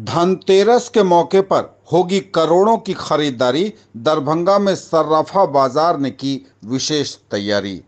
धनतेरस के मौके पर होगी करोड़ों की खरीदारी दरभंगा में सर्राफा बाजार ने की विशेष तैयारी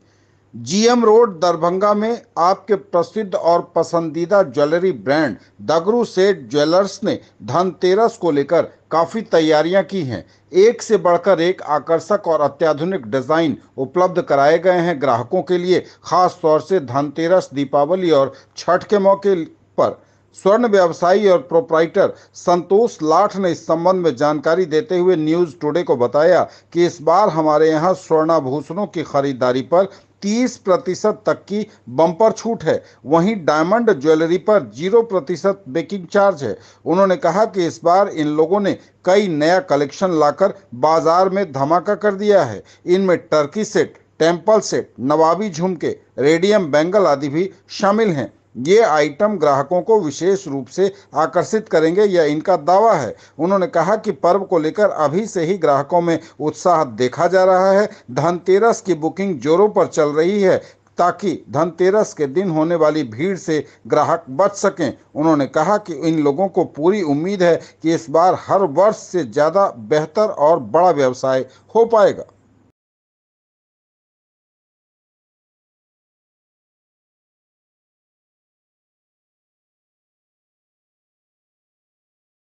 जीएम रोड दरभंगा में आपके प्रसिद्ध और पसंदीदा ज्वेलरी ब्रांड दगरू सेठ ज्वेलर्स ने धनतेरस को लेकर काफ़ी तैयारियां की हैं एक से बढ़कर एक आकर्षक और अत्याधुनिक डिज़ाइन उपलब्ध कराए गए हैं ग्राहकों के लिए खास तौर से धनतेरस दीपावली और छठ के मौके पर स्वर्ण व्यवसायी और प्रोपराइटर संतोष लाठ ने इस संबंध में जानकारी देते हुए न्यूज टुडे को बताया कि इस बार हमारे यहाँ स्वर्णाभूषणों की खरीदारी पर 30 प्रतिशत तक की बम्पर छूट है वहीं डायमंड ज्वेलरी पर जीरो प्रतिशत बेकिंग चार्ज है उन्होंने कहा कि इस बार इन लोगों ने कई नया कलेक्शन लाकर बाजार में धमाका कर दिया है इनमें टर्की सेट टेम्पल सेट नवाबी झुमके रेडियम बैंगल आदि भी शामिल हैं ये आइटम ग्राहकों को विशेष रूप से आकर्षित करेंगे यह इनका दावा है उन्होंने कहा कि पर्व को लेकर अभी से ही ग्राहकों में उत्साह देखा जा रहा है धनतेरस की बुकिंग जोरों पर चल रही है ताकि धनतेरस के दिन होने वाली भीड़ से ग्राहक बच सकें उन्होंने कहा कि इन लोगों को पूरी उम्मीद है कि इस बार हर वर्ष से ज़्यादा बेहतर और बड़ा व्यवसाय हो पाएगा